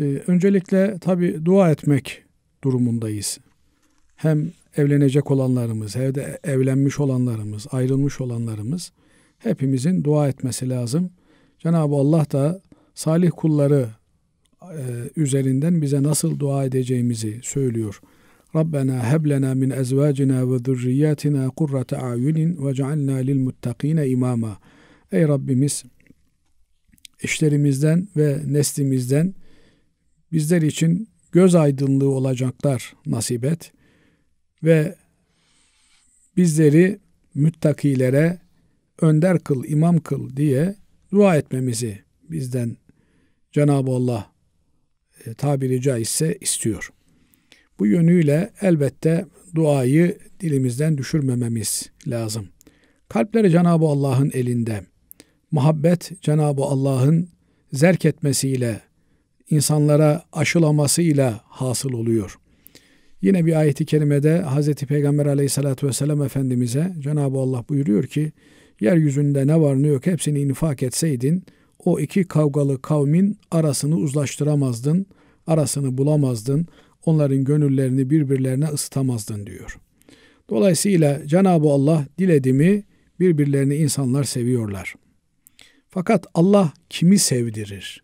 Ee, öncelikle tabi dua etmek durumundayız. Hem evlenecek olanlarımız, hem de evlenmiş olanlarımız, ayrılmış olanlarımız hepimizin dua etmesi lazım. Cenab-ı Allah da salih kulları e, üzerinden bize nasıl dua edeceğimizi söylüyor. Rabbena heb min ezvacina ve zurriyatina kurrate ayunin ve cealna lil muttakine imama. Ey Rabbimiz işlerimizden ve neslimizden bizler için göz aydınlığı olacaklar nasip et ve bizleri müttakilere önder kıl, imam kıl diye dua etmemizi bizden Cenab-ı Allah e, tabiri caizse istiyor. Bu yönüyle elbette duayı dilimizden düşürmememiz lazım. Kalpleri Cenab-ı Allah'ın elinde. Muhabbet Cenab-ı Allah'ın zerk etmesiyle insanlara aşılamasıyla hasıl oluyor. Yine bir ayeti kerimede Hz. Peygamber aleyhissalatü vesselam Efendimiz'e Cenab-ı Allah buyuruyor ki yeryüzünde ne var ne yok hepsini infak etseydin o iki kavgalı kavmin arasını uzlaştıramazdın, arasını bulamazdın, onların gönüllerini birbirlerine ısıtamazdın diyor. Dolayısıyla Cenab-ı Allah diledi mi birbirlerini insanlar seviyorlar. Fakat Allah kimi sevdirir?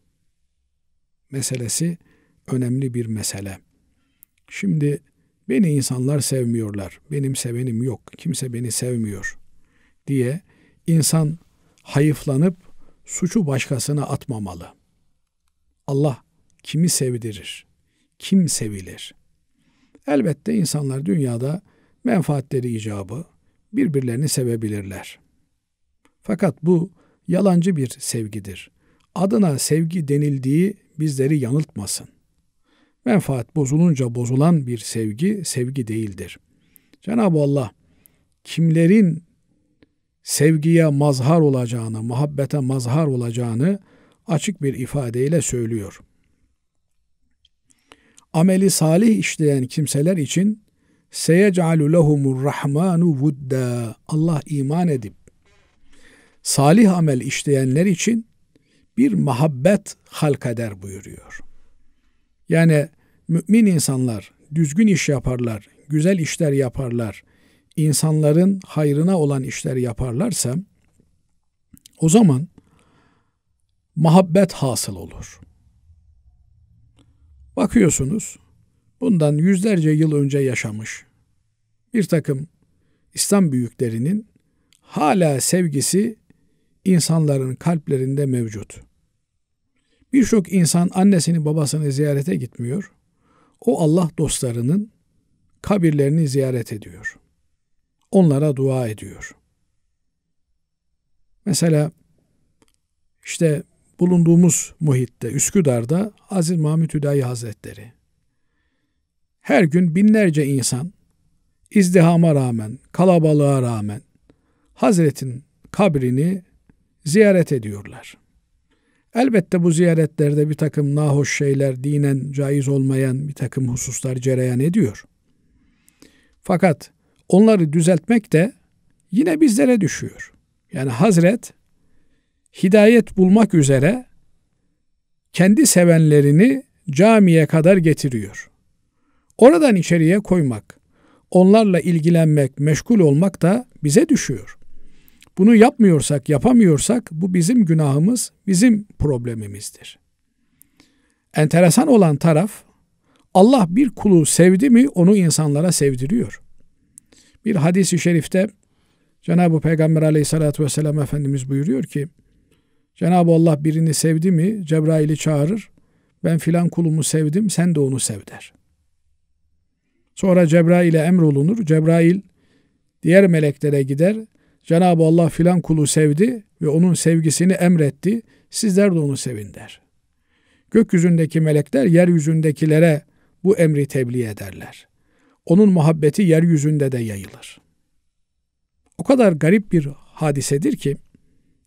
meselesi önemli bir mesele. Şimdi beni insanlar sevmiyorlar, benim sevenim yok, kimse beni sevmiyor diye insan hayıflanıp suçu başkasına atmamalı. Allah kimi sevdirir? Kim sevilir? Elbette insanlar dünyada menfaatleri icabı birbirlerini sevebilirler. Fakat bu yalancı bir sevgidir. Adına sevgi denildiği bizleri yanıltmasın. Menfaat bozulunca bozulan bir sevgi, sevgi değildir. Cenab-ı Allah kimlerin sevgiye mazhar olacağını, muhabbete mazhar olacağını açık bir ifadeyle söylüyor. Ameli salih işleyen kimseler için seyecalu lehumur rahmanu vudda Allah iman edip salih amel işleyenler için bir muhabbet halkeder buyuruyor. Yani mümin insanlar düzgün iş yaparlar, güzel işler yaparlar, insanların hayrına olan işleri yaparlarsa o zaman muhabbet hasıl olur. Bakıyorsunuz bundan yüzlerce yıl önce yaşamış bir takım İslam büyüklerinin hala sevgisi insanların kalplerinde mevcut. Birçok insan annesini babasını ziyarete gitmiyor. O Allah dostlarının kabirlerini ziyaret ediyor. Onlara dua ediyor. Mesela işte bulunduğumuz muhitte Üsküdar'da Aziz Mahmut Hüdayi Hazretleri her gün binlerce insan izdihama rağmen, kalabalığa rağmen Hazretin kabrini ziyaret ediyorlar.'' Elbette bu ziyaretlerde bir takım nahoş şeyler, dinen caiz olmayan bir takım hususlar cereyan ediyor. Fakat onları düzeltmek de yine bizlere düşüyor. Yani Hazret hidayet bulmak üzere kendi sevenlerini camiye kadar getiriyor. Oradan içeriye koymak, onlarla ilgilenmek, meşgul olmak da bize düşüyor. Bunu yapmıyorsak, yapamıyorsak bu bizim günahımız, bizim problemimizdir. Enteresan olan taraf Allah bir kulu sevdi mi onu insanlara sevdiriyor. Bir hadis-i şerifte Cenab-ı Peygamber aleyhissalatü vesselam Efendimiz buyuruyor ki Cenab-ı Allah birini sevdi mi Cebrail'i çağırır. Ben filan kulumu sevdim sen de onu sev der. Sonra Cebrail'e emrolunur. Cebrail diğer meleklere gider. Cenab-ı Allah filan kulu sevdi ve onun sevgisini emretti. Sizler de onu sevin der. Gökyüzündeki melekler yeryüzündekilere bu emri tebliğ ederler. Onun muhabbeti yeryüzünde de yayılır. O kadar garip bir hadisedir ki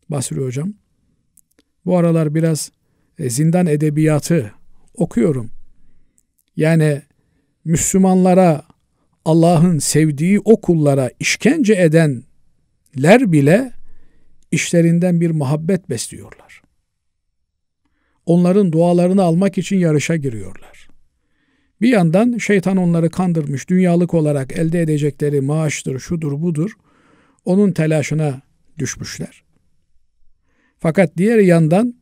Basri Hocam. Bu aralar biraz e, zindan edebiyatı okuyorum. Yani Müslümanlara Allah'ın sevdiği o kullara işkence eden ler bile işlerinden bir muhabbet besliyorlar. Onların dualarını almak için yarışa giriyorlar. Bir yandan şeytan onları kandırmış, dünyalık olarak elde edecekleri maaştır, şudur budur, onun telaşına düşmüşler. Fakat diğer yandan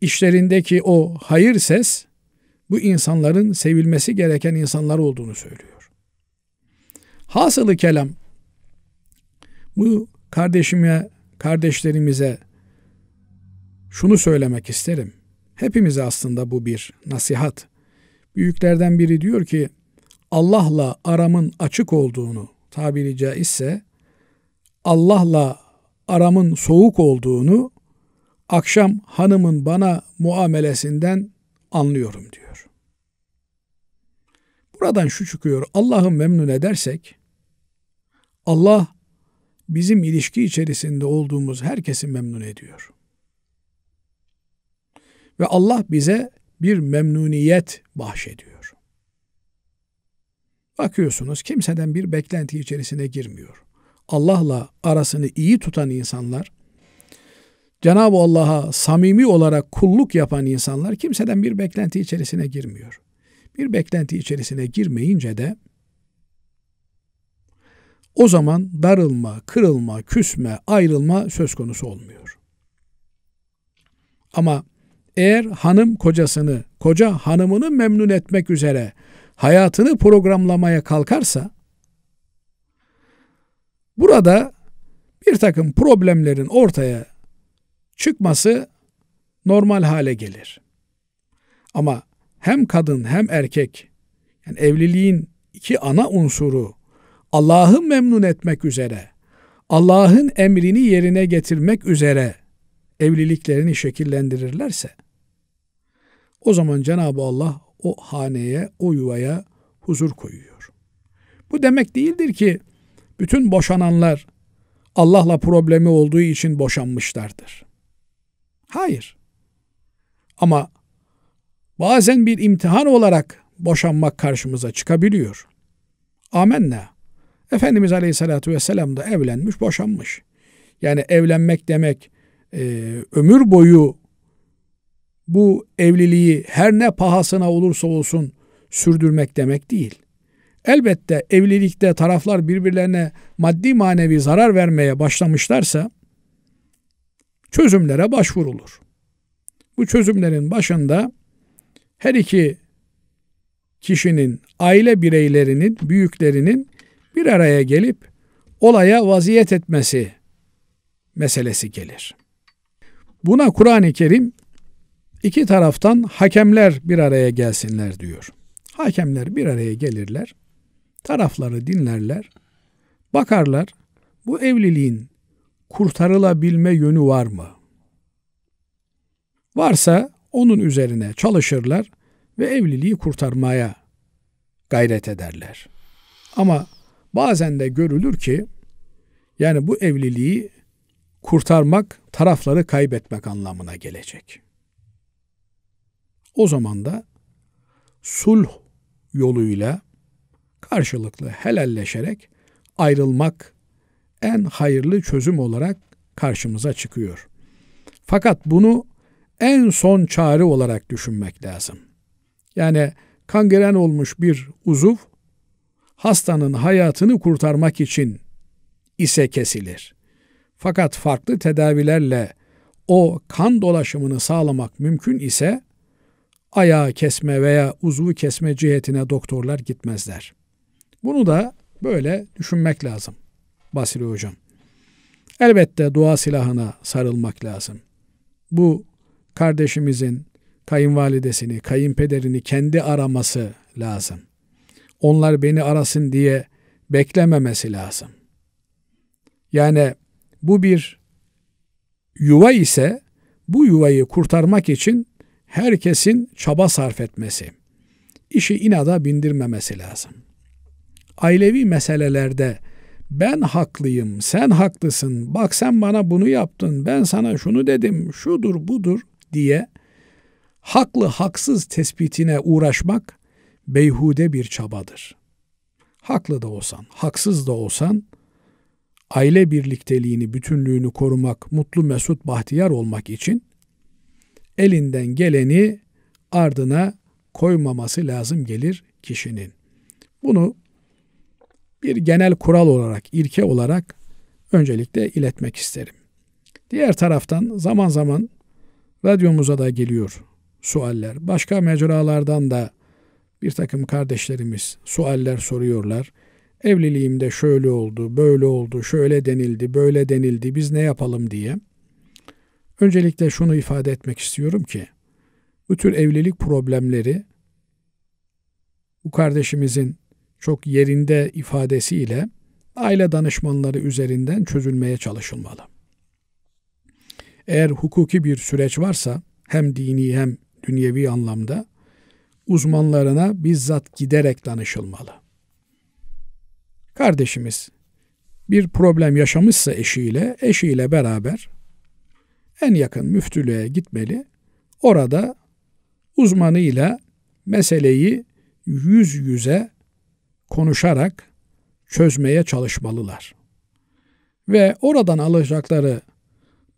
işlerindeki o hayır ses bu insanların sevilmesi gereken insanlar olduğunu söylüyor. Hasılı kelam bu kardeşime, kardeşlerimize şunu söylemek isterim. Hepimize aslında bu bir nasihat. Büyüklerden biri diyor ki Allah'la aramın açık olduğunu tabiri caizse Allah'la aramın soğuk olduğunu akşam hanımın bana muamelesinden anlıyorum diyor. Buradan şu çıkıyor. Allah'ı memnun edersek Allah bizim ilişki içerisinde olduğumuz herkesi memnun ediyor. Ve Allah bize bir memnuniyet bahşediyor. Bakıyorsunuz kimseden bir beklenti içerisine girmiyor. Allah'la arasını iyi tutan insanlar, Cenab-ı Allah'a samimi olarak kulluk yapan insanlar kimseden bir beklenti içerisine girmiyor. Bir beklenti içerisine girmeyince de o zaman darılma, kırılma, küsme, ayrılma söz konusu olmuyor. Ama eğer hanım kocasını, koca hanımını memnun etmek üzere hayatını programlamaya kalkarsa burada bir takım problemlerin ortaya çıkması normal hale gelir. Ama hem kadın hem erkek yani evliliğin iki ana unsuru Allah'ı memnun etmek üzere, Allah'ın emrini yerine getirmek üzere evliliklerini şekillendirirlerse o zaman Cenab-ı Allah o haneye, o yuvaya huzur koyuyor. Bu demek değildir ki bütün boşananlar Allah'la problemi olduğu için boşanmışlardır. Hayır. Ama bazen bir imtihan olarak boşanmak karşımıza çıkabiliyor. Amenna. Efendimiz Aleyhisselatü Vesselam da evlenmiş, boşanmış. Yani evlenmek demek e, ömür boyu bu evliliği her ne pahasına olursa olsun sürdürmek demek değil. Elbette evlilikte taraflar birbirlerine maddi manevi zarar vermeye başlamışlarsa çözümlere başvurulur. Bu çözümlerin başında her iki kişinin, aile bireylerinin, büyüklerinin bir araya gelip olaya vaziyet etmesi meselesi gelir. Buna Kur'an-ı Kerim iki taraftan hakemler bir araya gelsinler diyor. Hakemler bir araya gelirler, tarafları dinlerler, bakarlar bu evliliğin kurtarılabilme yönü var mı? Varsa onun üzerine çalışırlar ve evliliği kurtarmaya gayret ederler. Ama Bazen de görülür ki yani bu evliliği kurtarmak tarafları kaybetmek anlamına gelecek. O zaman da sulh yoluyla karşılıklı helalleşerek ayrılmak en hayırlı çözüm olarak karşımıza çıkıyor. Fakat bunu en son çare olarak düşünmek lazım. Yani kangren olmuş bir uzuv hastanın hayatını kurtarmak için ise kesilir. Fakat farklı tedavilerle o kan dolaşımını sağlamak mümkün ise ayağı kesme veya uzvu kesme cihetine doktorlar gitmezler. Bunu da böyle düşünmek lazım Basri Hocam. Elbette dua silahına sarılmak lazım. Bu kardeşimizin kayınvalidesini, kayınpederini kendi araması lazım.'' onlar beni arasın diye beklememesi lazım. Yani bu bir yuva ise bu yuvayı kurtarmak için herkesin çaba sarf etmesi, işi inada bindirmemesi lazım. Ailevi meselelerde ben haklıyım, sen haklısın, bak sen bana bunu yaptın, ben sana şunu dedim, şudur budur diye haklı haksız tespitine uğraşmak beyhude bir çabadır. Haklı da olsan, haksız da olsan aile birlikteliğini, bütünlüğünü korumak, mutlu mesut bahtiyar olmak için elinden geleni ardına koymaması lazım gelir kişinin. Bunu bir genel kural olarak, ilke olarak öncelikle iletmek isterim. Diğer taraftan zaman zaman radyomuza da geliyor sualler. Başka mecralardan da bir takım kardeşlerimiz sualler soruyorlar. Evliliğimde şöyle oldu, böyle oldu, şöyle denildi, böyle denildi, biz ne yapalım diye. Öncelikle şunu ifade etmek istiyorum ki, bu tür evlilik problemleri bu kardeşimizin çok yerinde ifadesiyle aile danışmanları üzerinden çözülmeye çalışılmalı. Eğer hukuki bir süreç varsa hem dini hem dünyevi anlamda uzmanlarına bizzat giderek danışılmalı. Kardeşimiz bir problem yaşamışsa eşiyle, eşiyle beraber en yakın müftülüğe gitmeli. Orada uzmanıyla meseleyi yüz yüze konuşarak çözmeye çalışmalılar. Ve oradan alacakları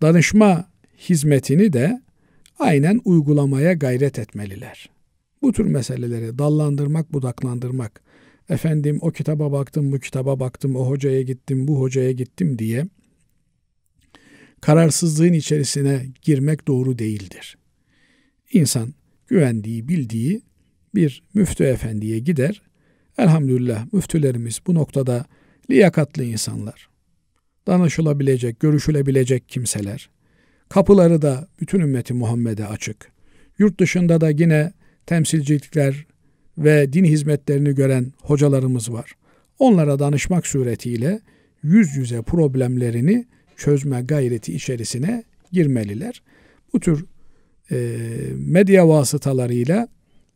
danışma hizmetini de aynen uygulamaya gayret etmeliler. Bu tür meseleleri dallandırmak, budaklandırmak. Efendim o kitaba baktım, bu kitaba baktım, o hocaya gittim, bu hocaya gittim diye kararsızlığın içerisine girmek doğru değildir. İnsan güvendiği, bildiği bir müftü efendiye gider. Elhamdülillah müftülerimiz bu noktada liyakatlı insanlar. Danışılabilecek, görüşülebilecek kimseler. Kapıları da bütün ümmeti Muhammed'e açık. Yurt dışında da yine temsilcilikler ve din hizmetlerini gören hocalarımız var. Onlara danışmak suretiyle yüz yüze problemlerini çözme gayreti içerisine girmeliler. Bu tür e, medya vasıtalarıyla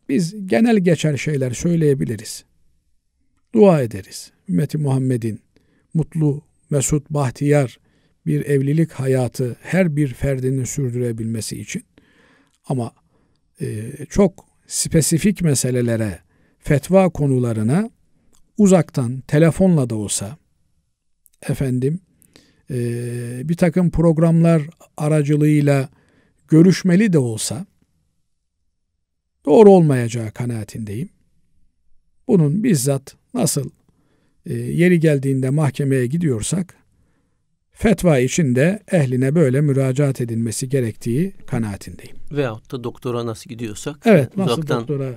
biz genel geçer şeyler söyleyebiliriz. Dua ederiz. Ümmeti Muhammed'in mutlu, mesut, bahtiyar bir evlilik hayatı her bir ferdinin sürdürebilmesi için. Ama e, çok spesifik meselelere, fetva konularına uzaktan, telefonla da olsa efendim e, bir takım programlar aracılığıyla görüşmeli de olsa doğru olmayacağı kanaatindeyim. Bunun bizzat nasıl e, yeri geldiğinde mahkemeye gidiyorsak fetva içinde ehline böyle müracaat edilmesi gerektiği kanaatindeyim. Veyahut da doktora nasıl gidiyorsak. Evet nasıl uzaktan... doktora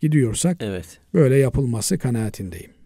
gidiyorsak evet. böyle yapılması kanaatindeyim.